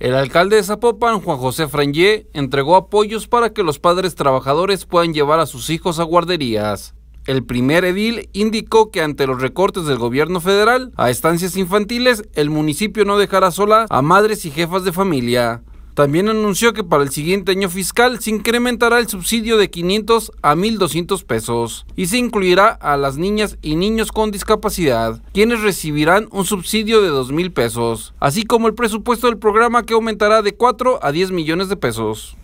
El alcalde de Zapopan, Juan José Frangé, entregó apoyos para que los padres trabajadores puedan llevar a sus hijos a guarderías. El primer edil indicó que ante los recortes del gobierno federal a estancias infantiles, el municipio no dejará sola a madres y jefas de familia. También anunció que para el siguiente año fiscal se incrementará el subsidio de 500 a 1.200 pesos y se incluirá a las niñas y niños con discapacidad, quienes recibirán un subsidio de 2.000 pesos, así como el presupuesto del programa que aumentará de 4 a 10 millones de pesos.